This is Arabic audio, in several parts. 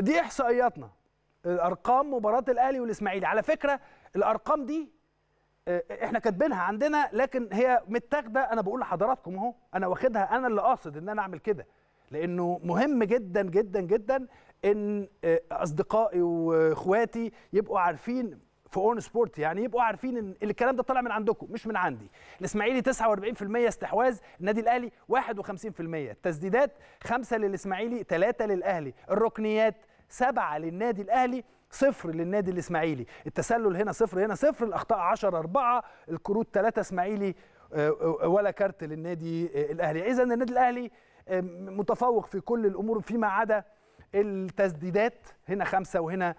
دي احصائياتنا الارقام مباراه الاهلي والاسماعيلي على فكره الارقام دي آه، احنا كاتبينها عندنا لكن هي متاخده انا بقول لحضراتكم اهو انا واخدها انا اللي قاصد ان انا اعمل كده لانه مهم جدا جدا جدا ان آه، اصدقائي واخواتي يبقوا عارفين في اون سبورت يعني يبقوا عارفين ان الكلام ده طالع من عندكم مش من عندي الاسماعيلي 49% استحواذ النادي الاهلي 51% التسديدات 5 للاسماعيلي 3 للاهلي الركنيات سبعة للنادي الأهلي صفر للنادي الإسماعيلي التسلل هنا صفر هنا صفر الأخطاء 10 أربعة الكروت ثلاثة إسماعيلي آه، آه، ولا كارت للنادي آه، الأهلي إذا النادي الأهلي متفوق في كل الأمور فيما عدا التسديدات هنا خمسة وهنا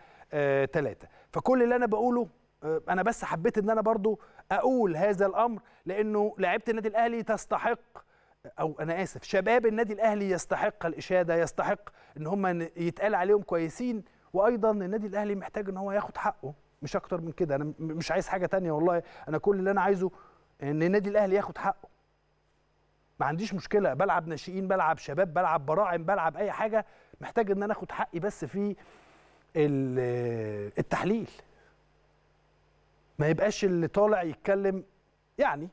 ثلاثة فكل اللي أنا بقوله أنا بس حبيت إن أنا برضو أقول هذا الأمر لأنه لعيبة النادي الأهلي تستحق او انا اسف شباب النادي الاهلي يستحق الاشاده يستحق ان هم يتقال عليهم كويسين وايضا النادي الاهلي محتاج ان هو ياخد حقه مش اكتر من كده انا مش عايز حاجه تانية والله انا كل اللي انا عايزه ان النادي الاهلي ياخد حقه ما عنديش مشكله بلعب ناشئين بلعب شباب بلعب براعم بلعب اي حاجه محتاج ان انا اخد حقي بس في التحليل ما يبقاش اللي طالع يتكلم يعني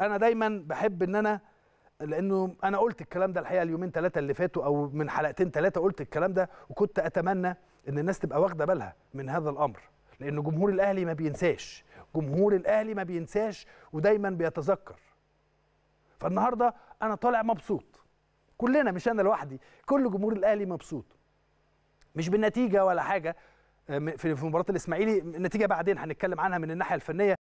انا دايما بحب ان انا لانه انا قلت الكلام ده الحقيقه اليومين ثلاثه اللي فاتوا او من حلقتين ثلاثه قلت الكلام ده وكنت اتمنى ان الناس تبقى واخده بالها من هذا الامر لان جمهور الاهلي ما بينساش جمهور الاهلي ما بينساش ودايما بيتذكر فالنهارده انا طالع مبسوط كلنا مش انا لوحدي كل جمهور الاهلي مبسوط مش بالنتيجه ولا حاجه آه، في مباراه الاسماعيلي النتيجه بعدين هنتكلم عنها من الناحيه الفنيه